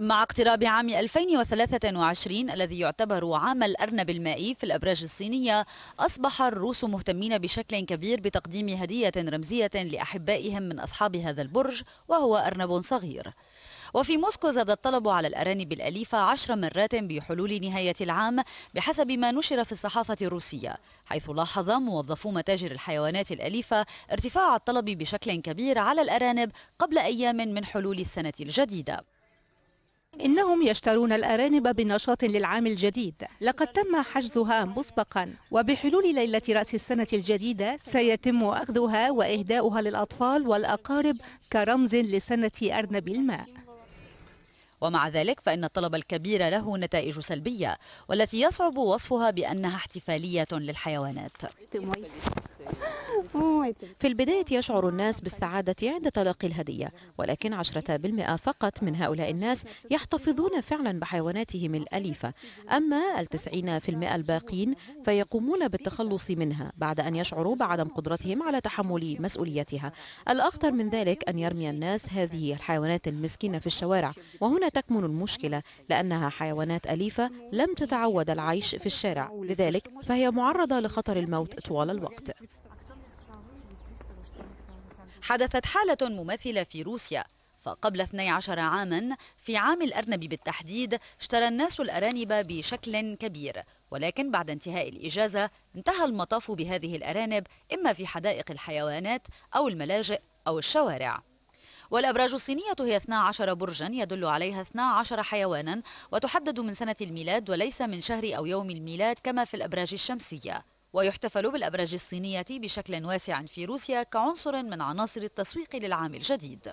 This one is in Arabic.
مع اقتراب عام 2023 الذي يعتبر عام الأرنب المائي في الأبراج الصينية أصبح الروس مهتمين بشكل كبير بتقديم هدية رمزية لأحبائهم من أصحاب هذا البرج وهو أرنب صغير وفي موسكو زاد الطلب على الأرانب الأليفة عشر مرات بحلول نهاية العام بحسب ما نشر في الصحافة الروسية حيث لاحظ موظفو متاجر الحيوانات الأليفة ارتفاع الطلب بشكل كبير على الأرانب قبل أيام من حلول السنة الجديدة إنهم يشترون الأرانب بنشاط للعام الجديد لقد تم حجزها مسبقا وبحلول ليلة رأس السنة الجديدة سيتم أخذها وإهداؤها للأطفال والأقارب كرمز لسنة أرنب الماء ومع ذلك فإن الطلب الكبير له نتائج سلبية والتي يصعب وصفها بأنها احتفالية للحيوانات في البداية يشعر الناس بالسعادة عند تلقي الهدية ولكن عشرة بالمئة فقط من هؤلاء الناس يحتفظون فعلا بحيواناتهم الأليفة أما التسعين في المئة الباقين فيقومون بالتخلص منها بعد أن يشعروا بعدم قدرتهم على تحمل مسؤوليتها الأخطر من ذلك أن يرمي الناس هذه الحيوانات المسكينة في الشوارع وهنا تكمن المشكلة لأنها حيوانات أليفة لم تتعود العيش في الشارع لذلك فهي معرضة لخطر الموت طوال الوقت حدثت حالة مماثلة في روسيا فقبل 12 عاما في عام الأرنب بالتحديد اشترى الناس الأرانب بشكل كبير ولكن بعد انتهاء الإجازة انتهى المطاف بهذه الأرانب إما في حدائق الحيوانات أو الملاجئ أو الشوارع والأبراج الصينية هي 12 برجا يدل عليها 12 حيوانا وتحدد من سنة الميلاد وليس من شهر أو يوم الميلاد كما في الأبراج الشمسية ويحتفل بالأبراج الصينية بشكل واسع في روسيا كعنصر من عناصر التسويق للعام الجديد